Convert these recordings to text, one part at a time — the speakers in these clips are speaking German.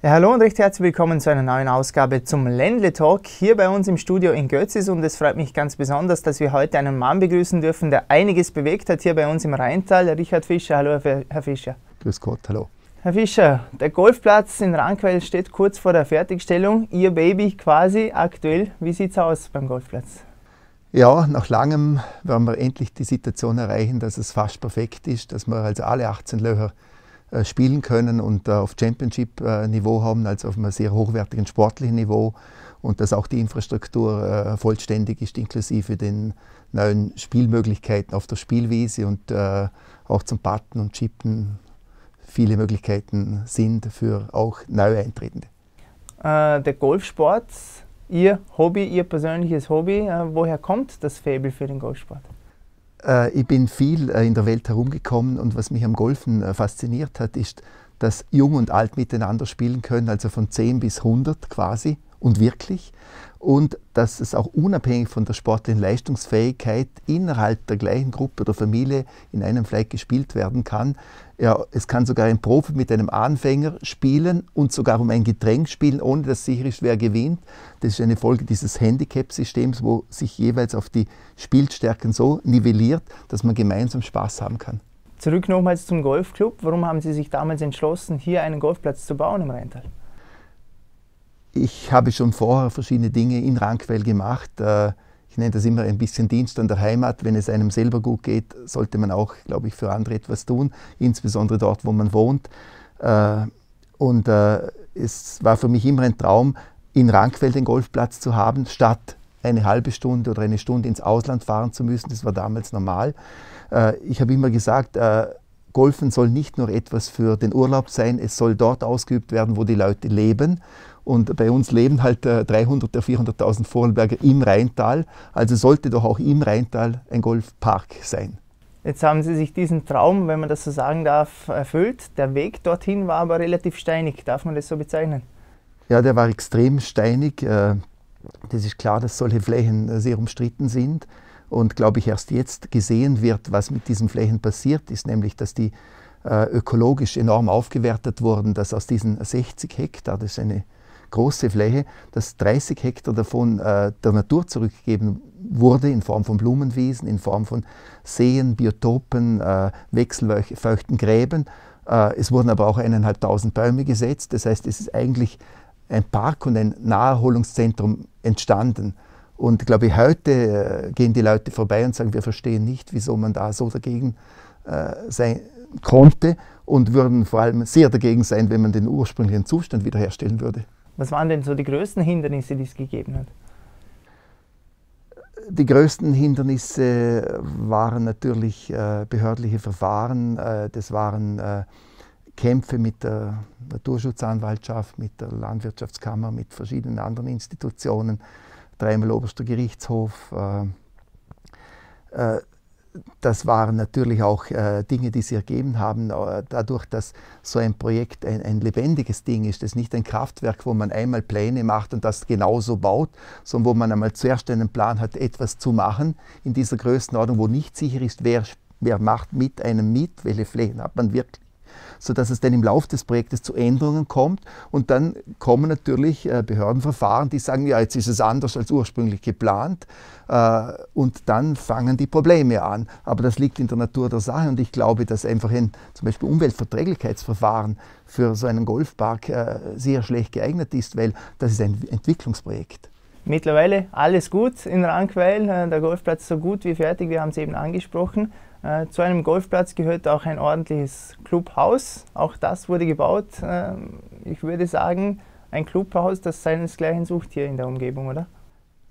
Ja, hallo und recht herzlich willkommen zu einer neuen Ausgabe zum Ländle Talk hier bei uns im Studio in Götzis und es freut mich ganz besonders, dass wir heute einen Mann begrüßen dürfen, der einiges bewegt hat hier bei uns im Rheintal, Richard Fischer. Hallo, Herr Fischer. Grüß Gott, hallo. Herr Fischer, der Golfplatz in Rankwell steht kurz vor der Fertigstellung. Ihr Baby quasi aktuell. Wie sieht es aus beim Golfplatz? Ja, nach langem werden wir endlich die Situation erreichen, dass es fast perfekt ist, dass wir also alle 18 Löcher äh, spielen können und auf Championship-Niveau haben, also auf einem sehr hochwertigen sportlichen Niveau und dass auch die Infrastruktur äh, vollständig ist, inklusive den neuen Spielmöglichkeiten auf der Spielwiese und äh, auch zum Patten und Chippen viele Möglichkeiten sind für auch neue Eintretende. der Golfsport, Ihr Hobby, Ihr persönliches Hobby, woher kommt das Faible für den Golfsport? Äh, ich bin viel äh, in der Welt herumgekommen und was mich am Golfen äh, fasziniert hat, ist, dass Jung und Alt miteinander spielen können, also von 10 bis 100 quasi und wirklich. Und dass es auch unabhängig von der sportlichen Leistungsfähigkeit innerhalb der gleichen Gruppe oder Familie in einem Fleck gespielt werden kann. Ja, es kann sogar ein Profi mit einem Anfänger spielen und sogar um ein Getränk spielen, ohne dass sicher ist, wer gewinnt. Das ist eine Folge dieses Handicap-Systems, wo sich jeweils auf die Spielstärken so nivelliert, dass man gemeinsam Spaß haben kann. Zurück nochmals zum Golfclub. Warum haben Sie sich damals entschlossen, hier einen Golfplatz zu bauen im Rheintal? Ich habe schon vorher verschiedene Dinge in Rankweil gemacht. Äh, ich nenne das immer ein bisschen Dienst an der Heimat. Wenn es einem selber gut geht, sollte man auch, glaube ich, für andere etwas tun, insbesondere dort, wo man wohnt. Äh, und äh, es war für mich immer ein Traum, in Rankfeld den Golfplatz zu haben, statt eine halbe Stunde oder eine Stunde ins Ausland fahren zu müssen. Das war damals normal. Äh, ich habe immer gesagt, Golfen soll nicht nur etwas für den Urlaub sein, es soll dort ausgeübt werden, wo die Leute leben. Und bei uns leben halt 300 oder 400.000 Vorarlberger im Rheintal. Also sollte doch auch im Rheintal ein Golfpark sein. Jetzt haben Sie sich diesen Traum, wenn man das so sagen darf, erfüllt. Der Weg dorthin war aber relativ steinig. Darf man das so bezeichnen? Ja, der war extrem steinig. Äh, das ist klar, dass solche Flächen äh, sehr umstritten sind und glaube ich erst jetzt gesehen wird, was mit diesen Flächen passiert ist, nämlich dass die äh, ökologisch enorm aufgewertet wurden, dass aus diesen 60 Hektar, das ist eine große Fläche, dass 30 Hektar davon äh, der Natur zurückgegeben wurde in Form von Blumenwiesen, in Form von Seen, Biotopen, äh, wechselfeuchten Gräben. Äh, es wurden aber auch eineinhalbtausend Bäume gesetzt. Das heißt, es ist eigentlich ein Park und ein Naherholungszentrum entstanden. Und glaube ich, heute äh, gehen die Leute vorbei und sagen, wir verstehen nicht, wieso man da so dagegen äh, sein konnte und würden vor allem sehr dagegen sein, wenn man den ursprünglichen Zustand wiederherstellen würde. Was waren denn so die größten Hindernisse, die es gegeben hat? Die größten Hindernisse waren natürlich äh, behördliche Verfahren, äh, das waren äh, Kämpfe mit der Naturschutzanwaltschaft, mit der Landwirtschaftskammer, mit verschiedenen anderen Institutionen, dreimal oberster Gerichtshof. Äh, äh, das waren natürlich auch äh, Dinge, die sich ergeben haben, äh, dadurch, dass so ein Projekt ein, ein, lebendiges Ding ist. Das ist nicht ein Kraftwerk, wo man einmal Pläne macht und das genauso baut, sondern wo man einmal zuerst einen Plan hat, etwas zu machen in dieser Größenordnung, wo nicht sicher ist, wer, wer macht mit einem mit, welche Flächen hat man wirklich sodass es dann im Laufe des Projektes zu Änderungen kommt. Und dann kommen natürlich äh, Behördenverfahren, die sagen, ja, jetzt ist es anders als ursprünglich geplant. Äh, und dann fangen die Probleme an. Aber das liegt in der Natur der Sache. Und ich glaube, dass einfach ein zum Beispiel Umweltverträglichkeitsverfahren für so einen Golfpark äh, sehr schlecht geeignet ist, weil das ist ein Entwicklungsprojekt. Mittlerweile alles gut in Rangweil, äh, der Golfplatz so gut wie fertig, wir haben es eben angesprochen. Äh, zu einem Golfplatz gehört auch ein ordentliches Clubhaus, auch das wurde gebaut. Ähm, ich würde sagen, ein Clubhaus, das seinesgleichen sucht hier in der Umgebung, oder?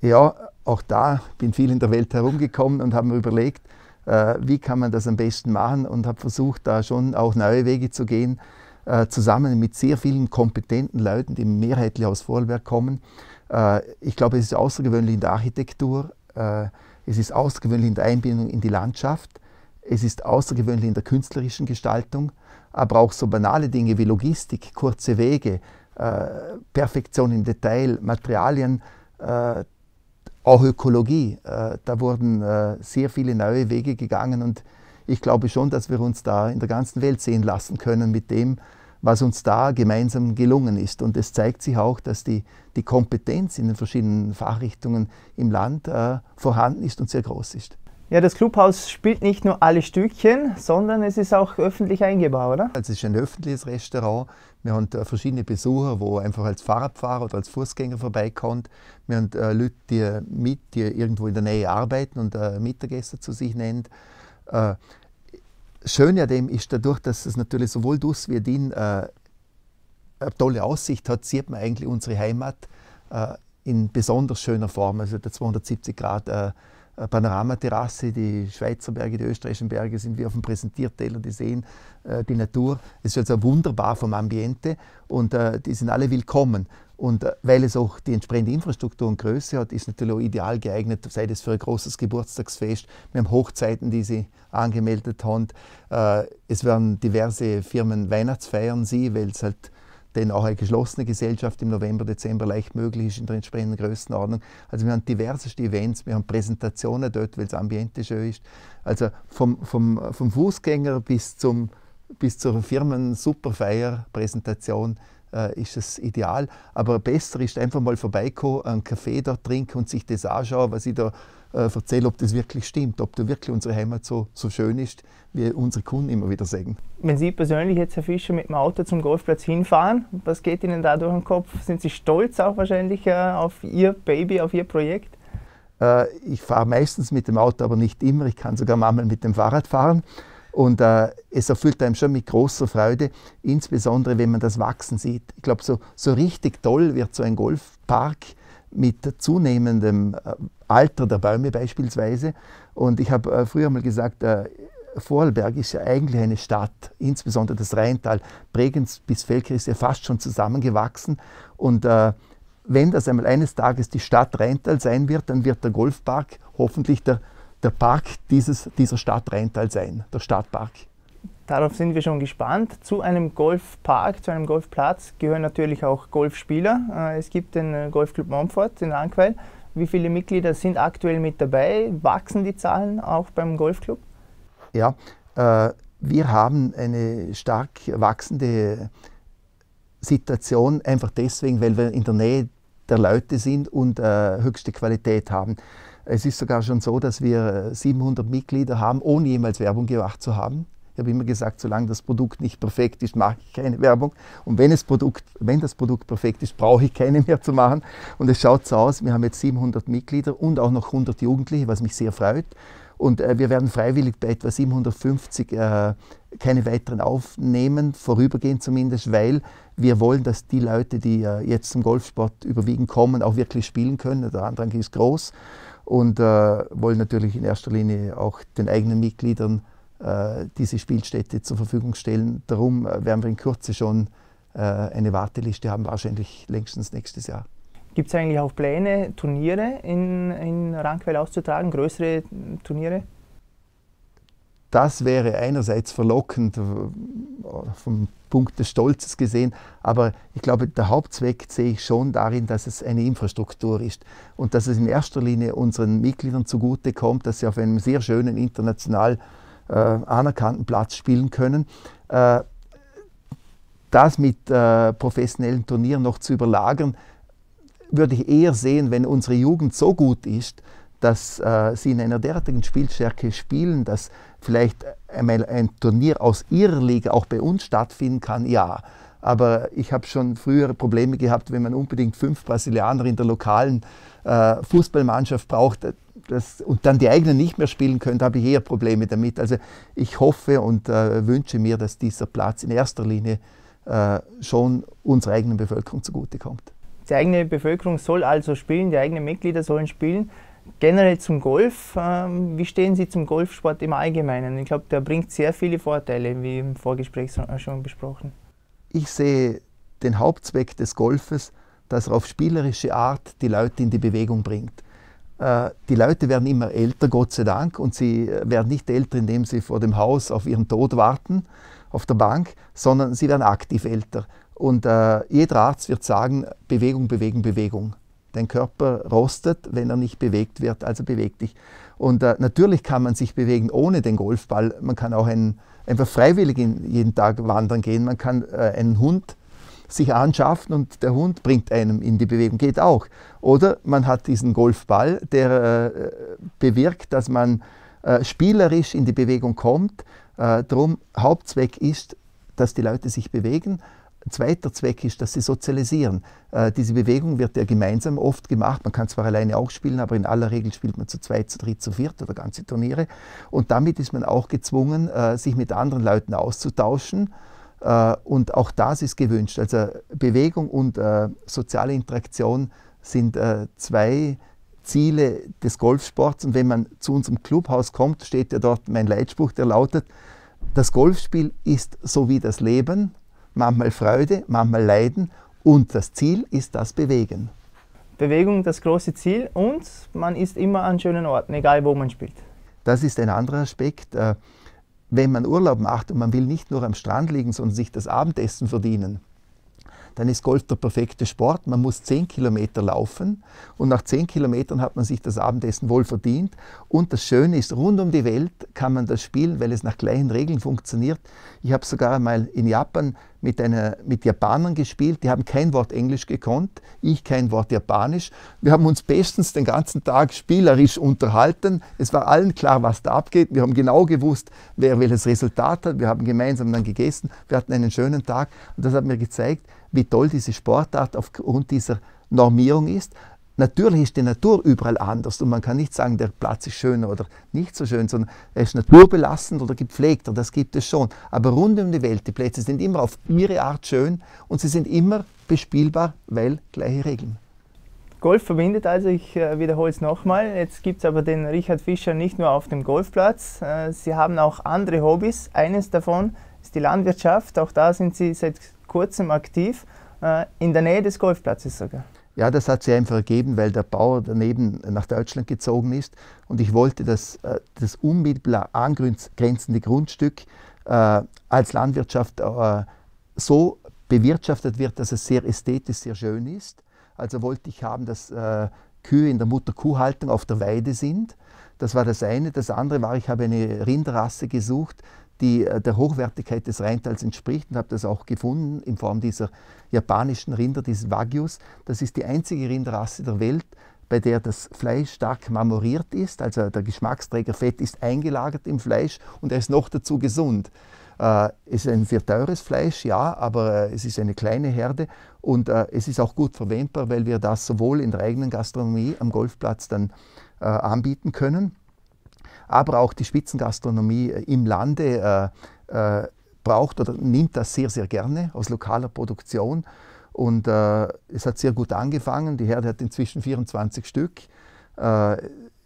Ja, auch da bin viel in der Welt herumgekommen und habe mir überlegt, äh, wie kann man das am besten machen und habe versucht, da schon auch neue Wege zu gehen, zusammen mit sehr vielen kompetenten Leuten, die mehrheitlich aus Vorarlberg kommen äh, ich glaube, es ist außergewöhnlich in der Architektur, äh, es ist außergewöhnlich in der Einbindung in die Landschaft, es ist außergewöhnlich in der künstlerischen Gestaltung, aber auch so banale Dinge wie Logistik, kurze Wege, äh, Perfektion im Detail, Materialien, auch Ökologie. Da wurden sehr viele neue Wege gegangen und ich glaube schon, dass wir uns da in der ganzen Welt sehen lassen können mit dem, was uns da gemeinsam gelungen ist. Und es zeigt sich auch, dass die, die Kompetenz in den verschiedenen Fachrichtungen im Land äh, vorhanden ist und sehr groß ist. Ja, das Clubhaus spielt nicht nur alle Stückchen, sondern es ist auch öffentlich eingebaut, oder? Also es ist ein öffentliches Restaurant. Wir haben äh, verschiedene Besucher, wo einfach als Fahrradfahrer oder als Fußgänger vorbeikommen. Wir haben äh, Leute, die mit, die irgendwo in der Nähe arbeiten und äh, Mittagessen zu sich nehmen. Schöne an dem ist dadurch, dass es natürlich sowohl dus wie din äh, eine tolle Aussicht hat, sieht man eigentlich unsere Heimat äh, in besonders schöner Form. Also der 270 Grad äh, äh, Panoramaterrasse, die Schweizer Berge, die österreichischen Berge sind wie auf dem Präsentierteller, die sehen äh, die Natur. Es ist also wunderbar vom Ambiente und äh, die sind alle willkommen. Und äh, weil es auch die entsprechende Infrastruktur und Größe hat, ist natürlich auch ideal geeignet, sei das für ein großes Geburtstagsfest. Wir haben Hochzeiten, die sie angemeldet haben. Äh, es werden diverse Firmen Weihnachtsfeiern sie, weil es halt dann auch eine geschlossene Gesellschaft im November, Dezember leicht möglich ist in der entsprechenden Größenordnung. Also wir haben diverseste Events, wir haben Präsentationen dort, weil das Ambiente schön ist. Also vom, vom, vom Fußgänger bis, zum, bis zur Firmen-Superfeier-Präsentation äh, ist es ideal. Aber besser ist einfach mal vorbeikommen, einen Kaffee dort trinken und sich das anschauen, was ich da äh, erzähle, ob das wirklich stimmt, ob da wirklich unsere Heimat so, so schön ist, wie unsere Kunden immer wieder sagen. Wenn Sie persönlich jetzt, Herr Fischer, mit dem Auto zum Golfplatz hinfahren, was geht Ihnen da durch den Kopf? Sind Sie stolz auch wahrscheinlich äh, auf Ihr Baby, auf Ihr Projekt? Äh, ich fahre meistens mit dem Auto, aber nicht immer. Ich kann sogar manchmal mit dem Fahrrad fahren. Und äh, es erfüllt einem schon mit großer Freude, insbesondere wenn man das wachsen sieht. Ich glaube, so, so richtig toll wird so ein Golfpark mit zunehmendem äh, Alter der Bäume beispielsweise. Und ich habe äh, früher mal gesagt, äh, Vorarlberg ist ja eigentlich eine Stadt, insbesondere das Rheintal. Bregenz bis Felker ist ja fast schon zusammengewachsen. Und wenn das einmal eines Tages die Stadt Rheintal sein wird, dann wird der Golfpark hoffentlich der der Park dieses, dieser Stadt Rheintal sein, der Stadtpark. Darauf sind wir schon gespannt. Zu einem Golfpark, zu einem Golfplatz gehören natürlich auch Golfspieler. Äh, es gibt den äh, Golfclub Momfort in Rankweil. Wie viele Mitglieder sind aktuell mit dabei? Wachsen die Zahlen auch beim Golfclub? Ja, äh, wir haben eine stark wachsende Situation, einfach deswegen, weil wir in der Nähe der Leute sind und äh, höchste Qualität haben. Es ist sogar schon so, dass wir 700 äh, Mitglieder haben, ohne jemals Werbung gemacht zu haben. Ich habe immer gesagt, solange das Produkt nicht perfekt ist, mache ich keine Werbung. Und wenn, Produkt, wenn das Produkt perfekt ist, brauche ich keine mehr zu machen. Und es schaut so aus, wir haben jetzt 700 Mitglieder und auch noch 100 Jugendliche, was mich sehr freut. Und äh, wir werden freiwillig bei etwa 750 äh, keine weiteren aufnehmen, vorübergehend zumindest, weil wir wollen, dass die Leute, die äh, jetzt zum Golfsport überwiegend kommen, auch wirklich spielen können. Der Andrang ist groß und äh, wollen natürlich in erster Linie auch den eigenen Mitgliedern äh, diese Spielstätte zur Verfügung stellen. Darum äh, werden wir in Kürze schon äh, eine Warteliste haben, wahrscheinlich längstens nächstes Jahr. Gibt es eigentlich auch Pläne, Turniere in, in Rankwell auszutragen, größere Turniere? Das wäre einerseits verlockend, vom Punkt des Stolzes gesehen, aber ich glaube, der Hauptzweck sehe ich schon darin, dass es eine Infrastruktur ist und dass es in erster Linie unseren Mitgliedern zugute kommt, dass sie auf einem sehr schönen international äh, anerkannten Platz spielen können. Äh, das mit äh, professionellen Turnieren noch zu überlagern, würde ich eher sehen, wenn unsere Jugend so gut ist, dass äh, sie in einer derartigen Spielstärke spielen, dass vielleicht äh, einmal ein Turnier aus ihrer Liga auch bei uns stattfinden kann, ja. Aber ich habe schon frühere Probleme gehabt, wenn man unbedingt fünf Brasilianer in der lokalen äh, Fußballmannschaft braucht äh, das, und dann die eigenen nicht mehr spielen können, habe ich eher Probleme damit. Also ich hoffe und äh, wünsche mir, dass dieser Platz in erster Linie äh, schon unserer eigenen Bevölkerung zugutekommt. Die eigene Bevölkerung soll also spielen, die eigenen Mitglieder sollen spielen generell zum Golf, ähm, wie stehen Sie zum Golfsport im Allgemeinen? Ich glaube, der bringt sehr viele Vorteile, wie im Vorgespräch äh, schon besprochen. Ich sehe den Hauptzweck des Golfes, dass er auf spielerische Art die Leute in die Bewegung bringt. Äh, die Leute werden immer älter, Gott sei Dank, und sie äh, werden nicht älter, indem sie vor dem Haus auf ihren Tod warten, auf der Bank, sondern sie werden aktiv älter. Und jeder Arzt wird sagen, Bewegung, Bewegung, Bewegung. Dein Körper rostet, wenn er nicht bewegt wird, also beweg dich. Und äh, natürlich kann man sich bewegen ohne den Golfball. Man kann auch einen, einfach freiwillig jeden Tag wandern gehen. Man kann äh, einen Hund sich anschaffen und der Hund bringt einem in die Bewegung, geht auch. Oder man hat diesen Golfball, der äh, bewirkt, dass man äh, spielerisch in die Bewegung kommt. Äh, drum Hauptzweck ist, dass die Leute sich bewegen ein zweiter Zweck ist, dass sie sozialisieren. Äh, diese Bewegung wird ja gemeinsam oft gemacht. Man kann zwar alleine auch spielen, aber in aller Regel spielt man zu zweit, zu dritt, zu viert oder ganze Turniere. Und damit ist man auch gezwungen, äh, sich mit anderen Leuten auszutauschen. Äh, und auch das ist gewünscht. Also Bewegung und äh, soziale Interaktion sind äh, zwei Ziele des Golfsports. Und wenn man zu unserem Clubhaus kommt, steht ja dort mein Leitspruch, der lautet, das Golfspiel ist so wie das Leben, manchmal Freude, manchmal Leiden und das Ziel ist das Bewegen. Bewegung das große Ziel und man ist immer an schönen Orten, egal wo man spielt. Das ist ein anderer Aspekt. Äh, wenn man Urlaub macht und man will nicht nur am Strand liegen, sondern sich das Abendessen verdienen, dann ist Golf der perfekte Sport. Man muss 10 Kilometer laufen und nach 10 Kilometern hat man sich das Abendessen wohl verdient. Und das Schöne ist, rund um die Welt kann man das spielen, weil es nach gleichen Regeln funktioniert. Ich habe sogar einmal in Japan mit, einer, mit Japanern gespielt, die haben kein Wort Englisch gekonnt, ich kein Wort Japanisch. Wir haben uns bestens den ganzen Tag spielerisch unterhalten. Es war allen klar, was da abgeht. Wir haben genau gewusst, wer welches Resultat hat. Wir haben gemeinsam dann gegessen. Wir hatten einen schönen Tag und das hat mir gezeigt, wie toll diese Sportart aufgrund dieser Normierung ist. Natürlich ist die Natur überall anders und man kann nicht sagen, der Platz ist schöner oder nicht so schön, sondern er ist naturbelassen oder gepflegter, das gibt es schon. Aber rund um die Welt, die Plätze sind immer auf ihre Art schön und sie sind immer bespielbar, weil gleiche Regeln. Golf verbindet also, ich äh, wiederhole es nochmal. Jetzt gibt es aber den Richard Fischer nicht nur auf dem Golfplatz. Äh, sie haben auch andere Hobbys. Eines davon ist die Landwirtschaft. Auch da sind Sie seit kurzem aktiv, äh, in der Nähe des Golfplatzes sogar. Ja, das hat sich einfach ergeben, weil der Bauer daneben nach Deutschland gezogen ist und ich wollte das, äh, das unmittelbar angrenzende Grundstück äh, als Landwirtschaft so bewirtschaftet wird, dass es sehr ästhetisch, sehr schön ist. Also wollte ich haben, dass Kühe in der Mutterkuhhaltung auf der Weide sind. Das war das eine. Das andere war, ich habe eine Rinderrasse gesucht, die äh, der Hochwertigkeit des Rheintals entspricht und habe das auch gefunden in Form dieser japanischen Rinder, dieses Wagyus. Das ist die einzige Rinderrasse der Welt, bei der das Fleisch stark marmoriert ist, also der Geschmacksträger Fett ist eingelagert im Fleisch und er ist noch dazu gesund. Äh, es ist ein sehr teures Fleisch, ja, aber äh, es ist eine kleine Herde und äh, es ist auch gut verwendbar, weil wir das sowohl in der eigenen Gastronomie am Golfplatz dann äh, anbieten können aber auch die Spitzengastronomie äh, im Lande äh, äh, braucht oder nimmt das sehr, sehr gerne aus lokaler Produktion. Und äh, es hat sehr gut angefangen. Die Herde hat inzwischen 24 Stück. Äh,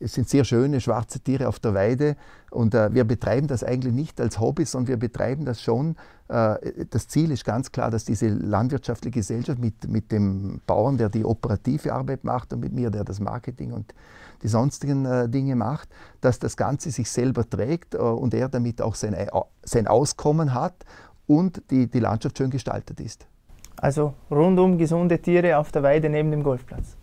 es sind sehr schöne schwarze Tiere auf der Weide und äh, wir betreiben das eigentlich nicht als Hobby, sondern wir betreiben das schon. Äh, das Ziel ist ganz klar, dass diese landwirtschaftliche Gesellschaft mit, mit dem Bauern, der die operative Arbeit macht und mit mir, der das Marketing und die sonstigen äh, Dinge macht, dass das Ganze sich selber trägt äh, und er damit auch sein, äh, sein Auskommen hat und die, die Landschaft schön gestaltet ist. Also rundum gesunde Tiere auf der Weide neben dem Golfplatz.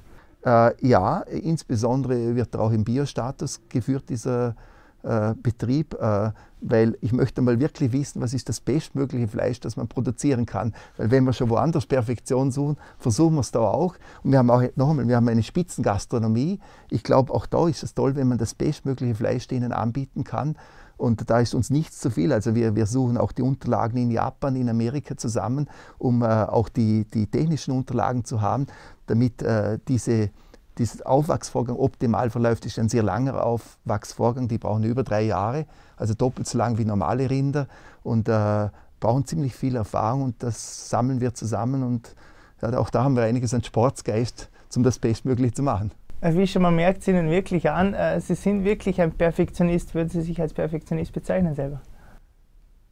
Äh, ja, insbesondere wird auch im Biostatus geführt, dieser äh, Betrieb, äh, weil ich möchte mal wirklich wissen, was ist das bestmögliche Fleisch, das man produzieren kann. Weil wenn wir schon woanders Perfektion suchen, versuchen wir es da auch. Und wir haben auch, noch einmal, wir haben eine Spitzengastronomie. Ich glaube, auch da ist es toll, wenn man das bestmögliche Fleisch denen anbieten kann. Und da ist uns nichts zu viel. Also wir, wir suchen auch die Unterlagen in Japan, in Amerika zusammen, um äh, auch die, die technischen Unterlagen zu haben, damit äh, diese dieser Aufwachsvorgang optimal verläuft, ist ein sehr langer Aufwachsvorgang. Die brauchen über drei Jahre, also doppelt so lang wie normale Rinder und äh, brauchen ziemlich viel Erfahrung und das sammeln wir zusammen und ja, auch da haben wir einiges an Sportsgeist, um das bestmöglich zu machen. Äh, wie schon man merkt, es ihnen wirklich an, äh, sie sind wirklich ein Perfektionist. Würden Sie sich als Perfektionist bezeichnen selber?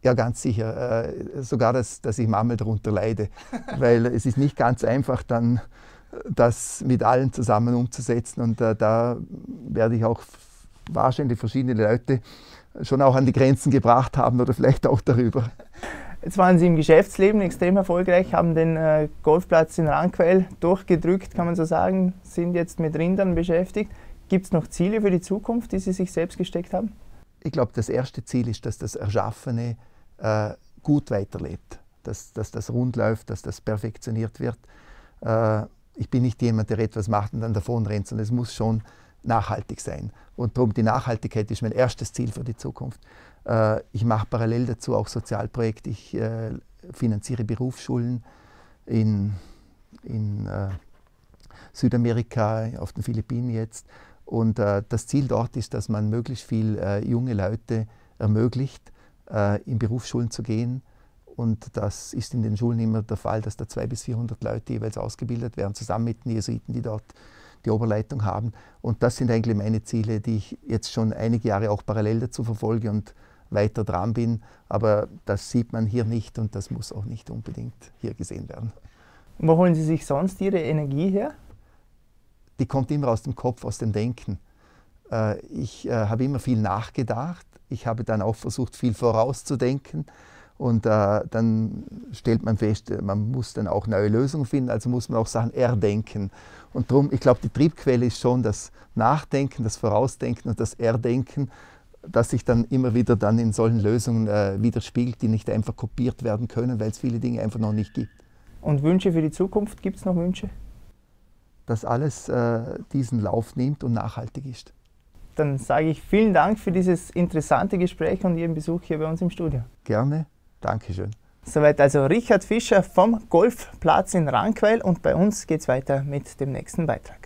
Ja, ganz sicher. Äh, sogar, dass, dass ich Mammel darunter leide, weil es ist nicht ganz einfach, dann das mit allen zusammen umzusetzen. Und da werde ich auch wahrscheinlich verschiedene Leute schon auch an die Grenzen gebracht haben oder vielleicht auch darüber. Jetzt waren sie im Geschäftsleben extrem erfolgreich, haben den äh, Golfplatz in Rangquell durchgedrückt, kann man so sagen, sind jetzt mit Rindern beschäftigt. Gibt es noch Ziele für die Zukunft, die Sie sich selbst gesteckt haben? Ich glaube, das erste Ziel ist, dass das Erschaffene äh, gut weiterlebt, dass, dass das rund läuft, dass das perfektioniert wird. Äh, ich bin nicht jemand, der etwas macht und dann davon rennt, sondern es muss schon nachhaltig sein. Und darum die Nachhaltigkeit ist mein erstes Ziel für die Zukunft. Äh, ich mache parallel dazu auch Sozialprojekte. Ich äh, finanziere Berufsschulen in, in äh, Südamerika, auf den Philippinen jetzt. Und äh, das Ziel dort ist, dass man möglichst viel äh, junge Leute ermöglicht, in Berufsschulen zu gehen. Und das ist in den Schulen immer der Fall, dass da 200 bis 400 Leute jeweils ausgebildet werden, zusammen mit den Jesuiten, die dort die Oberleitung haben. Und das sind eigentlich meine Ziele, die ich jetzt schon einige Jahre auch parallel dazu verfolge und weiter dran bin. Aber das sieht man hier nicht und das muss auch nicht unbedingt hier gesehen werden. wo holen Sie sich sonst Ihre Energie her? Die kommt immer aus dem Kopf, aus dem Denken. Äh, ich äh, habe immer viel nachgedacht. Ich habe dann auch versucht, viel vorauszudenken. Und äh, dann stellt man fest, äh, man muss dann auch neue Lösungen finden, also muss man auch Sachen erdenken. Und darum, ich glaube, die Triebquelle ist schon das Nachdenken, das Vorausdenken und das Erdenken, das sich dann immer wieder dann in solchen Lösungen äh, widerspiegelt, die nicht einfach kopiert werden können, weil es viele Dinge einfach noch nicht gibt. Und Wünsche für die Zukunft? Gibt es noch Wünsche? Dass alles äh, diesen Lauf nimmt und nachhaltig ist. Dann sage ich vielen Dank für dieses interessante Gespräch und Ihren Besuch hier bei uns im Studio. Gerne. Dankeschön. Soweit also Richard Fischer vom Golfplatz in Rankweil und bei uns geht es weiter mit dem nächsten Beitrag.